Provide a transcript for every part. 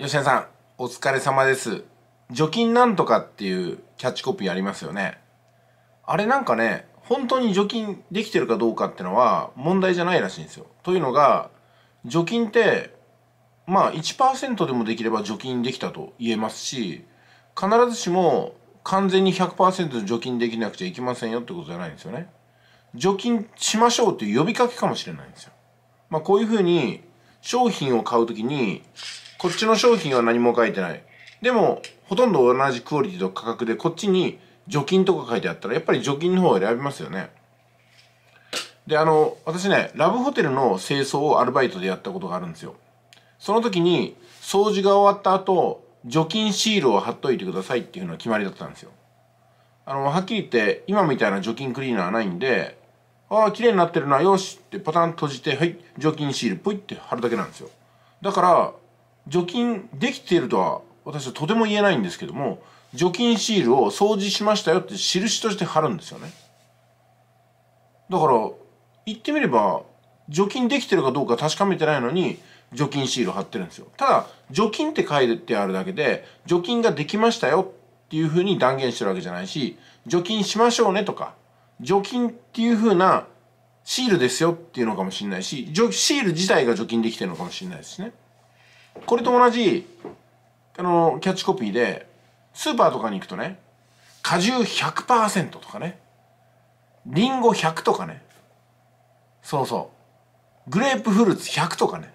吉田さん、お疲れ様です。除菌なんとかっていうキャッチコピーありますよね。あれなんかね、本当に除菌できてるかどうかってのは問題じゃないらしいんですよ。というのが、除菌って、まあ1%でもできれば除菌できたと言えますし、必ずしも完全に100%除菌できなくちゃいけませんよってことじゃないんですよね。除菌しましょうっていう呼びかけかもしれないんですよ。まあこういうふうに商品を買うときにこっちの商品は何も書いてないでもほとんど同じクオリティと価格でこっちに除菌とか書いてあったらやっぱり除菌の方を選びますよねであの私ねラブホテルの清掃をアルバイトでやったことがあるんですよその時に掃除が終わった後除菌シールを貼っといてくださいっていうのは決まりだったんですよあのはっきり言って今みたいな除菌クリーナーはないんでああ綺麗になってるなよしってパタンと閉じてはい除菌シールぷいって貼るだけなんですよだから除菌できているとは私はとても言えないんですけども除菌シールを掃除しましたよって印として貼るんですよねだから言ってみれば除菌できてるかどうか確かめてないのに除菌シール貼ってるんですよただ除菌って書いてあるだけで除菌ができましたよっていうふうに断言してるわけじゃないし除菌しましょうねとか除菌っていうふうなシールですよっていうのかもしれないしシール自体が除菌できてるのかもしれないですねこれと同じあのキャッチコピーでスーパーとかに行くとね果汁100%とかねりんご100とかねそうそうグレープフルーツ100とかね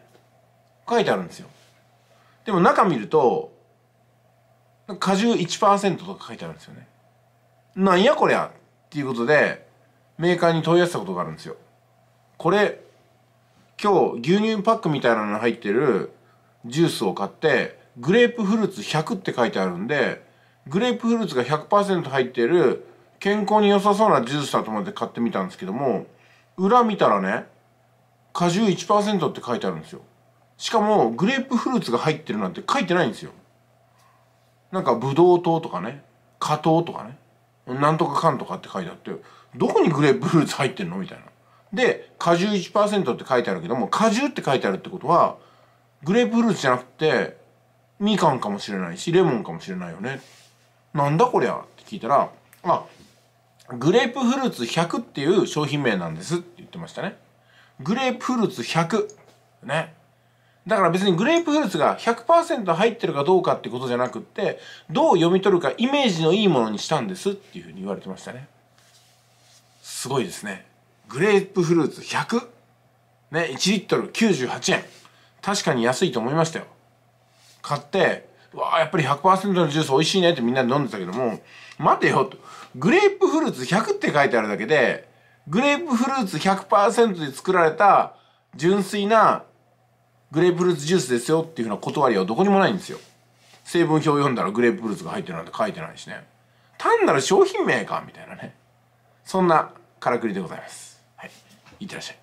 書いてあるんですよでも中見ると果汁1%とか書いてあるんですよねなんやこりゃっていうことでメーカーに問い合わせたことがあるんですよこれ今日牛乳パックみたいなの入ってるジュースを買ってグレープフルーツ100って書いてあるんでグレープフルーツが100%入ってる健康に良さそうなジュースだと思って買ってみたんですけども裏見たらね果汁1%って書いてあるんですよしかもグレープフルーツが入ってるなんて書いてないんですよなんかブドウ糖とかね果糖とかねなんとかかんとかって書いてあってどこにグレープフルーツ入ってんのみたいなで果汁1%って書いてあるけども果汁って書いてあるってことはグレープフルーツじゃなくてみかんかもしれないしレモンかもしれないよねなんだこりゃって聞いたらあグレープフルーツ100っていう商品名なんですって言ってましたねグレープフルーツ100ねだから別にグレープフルーツが100%入ってるかどうかってことじゃなくってどう読み取るかイメージのいいものにしたんですっていうふうに言われてましたねすごいですねグレープフルーツ100ね1リットル98円確かに安いと思いましたよ買ってわあやっぱり100%のジュース美味しいねってみんなで飲んでたけども待てよとグレープフルーツ100って書いてあるだけでグレープフルーツ100%で作られた純粋なグレープフルーツジュースですよっていうふうな断りはどこにもないんですよ成分表読んだらグレープフルーツが入ってるなんて書いてないしね単なる商品名かみたいなねそんなからくりでございますはいいってらっしゃい